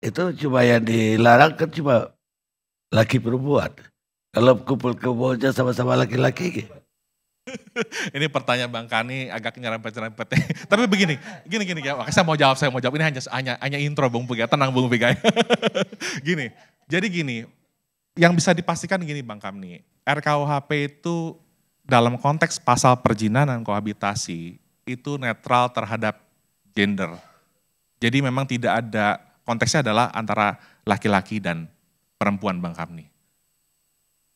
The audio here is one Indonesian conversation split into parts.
itu cuma yang dilarang kan cuma laki perempuan. Kalau kumpul kebonnya sama-sama laki-laki. ini pertanyaan Bang Kani agak nyerempet-nyerempet. Tapi begini, gini gini ya. Saya mau jawab, saya mau jawab. Ini hanya hanya hanya intro Bung Vega. Tenang Bung Vega. gini. Jadi gini, yang bisa dipastikan gini Bang Kamni, RKUHP itu dalam konteks pasal perjinanan kohabitasi itu netral terhadap gender. Jadi memang tidak ada konteksnya adalah antara laki-laki dan perempuan Bang Kamni.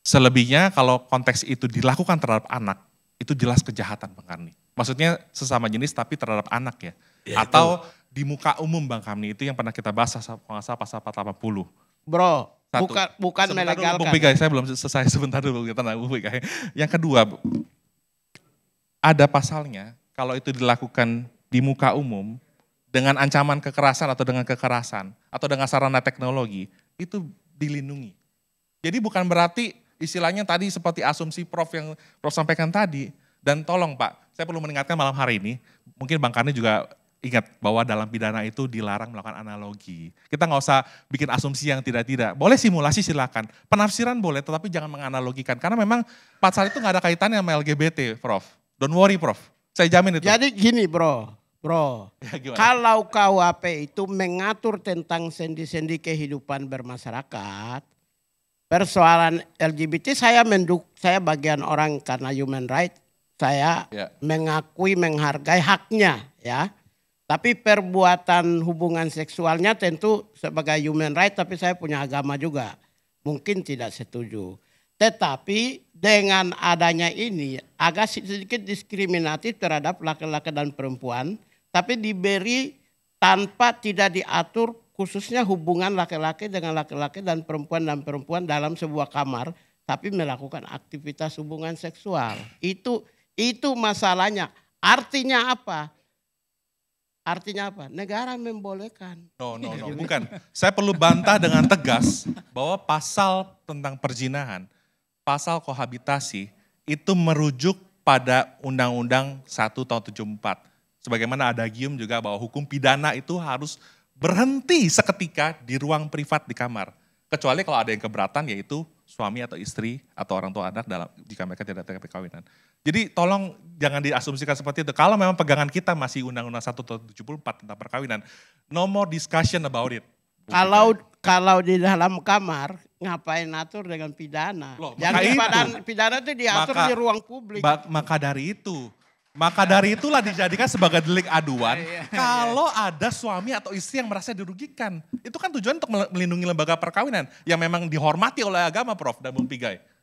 Selebihnya kalau konteks itu dilakukan terhadap anak, itu jelas kejahatan Bang Kamni. Maksudnya sesama jenis tapi terhadap anak ya. ya Atau itu. di muka umum Bang Kamni itu yang pernah kita bahas pasal-pasal pasal 480. Bro, satu. Bukan bukan melegalkan. Dulu, Bung saya belum selesai sebentar dulu kita Bung Yang kedua, ada pasalnya kalau itu dilakukan di muka umum dengan ancaman kekerasan atau dengan kekerasan atau dengan sarana teknologi itu dilindungi. Jadi bukan berarti istilahnya tadi seperti asumsi Prof yang Prof sampaikan tadi dan tolong Pak, saya perlu mengingatkan malam hari ini, mungkin Bang Karni juga ingat bahwa dalam pidana itu dilarang melakukan analogi. Kita nggak usah bikin asumsi yang tidak-tidak. Boleh simulasi silakan, penafsiran boleh, tetapi jangan menganalogikan karena memang pasal itu nggak ada kaitannya sama LGBT, Prof. Don't worry, Prof. Saya jamin itu. Jadi gini, Bro Bro, ya, kalau KUHP itu mengatur tentang sendi-sendi kehidupan bermasyarakat, persoalan LGBT saya menduk, saya bagian orang karena human right, saya ya. mengakui menghargai haknya, ya. Tapi perbuatan hubungan seksualnya tentu sebagai human right, tapi saya punya agama juga, mungkin tidak setuju. Tetapi dengan adanya ini agak sedikit diskriminatif terhadap laki-laki dan perempuan tapi diberi tanpa tidak diatur khususnya hubungan laki-laki dengan laki-laki dan perempuan dan perempuan dalam sebuah kamar tapi melakukan aktivitas hubungan seksual. Itu itu masalahnya. Artinya apa? Artinya apa? Negara membolehkan. No, no, no, bukan. Saya perlu bantah dengan tegas bahwa pasal tentang perzinahan, pasal kohabitasi itu merujuk pada Undang-Undang 1 tahun 74 Sebagaimana ada adagium juga bahwa hukum pidana itu harus berhenti seketika di ruang privat di kamar. Kecuali kalau ada yang keberatan yaitu suami atau istri atau orang tua anak dalam jika mereka tidak ke perkawinan. Jadi tolong jangan diasumsikan seperti itu. Kalau memang pegangan kita masih Undang-Undang 1 tahun 74 tentang perkawinan, no more discussion about it. Kalau kalau di dalam kamar ngapain atur dengan pidana? Loh, Jangan pidana, pidana itu diatur maka, di ruang publik. maka dari itu maka dari itulah dijadikan sebagai delik aduan yeah, yeah, kalau yeah. ada suami atau istri yang merasa dirugikan. Itu kan tujuan untuk melindungi lembaga perkawinan yang memang dihormati oleh agama Prof dan Bung Pigai.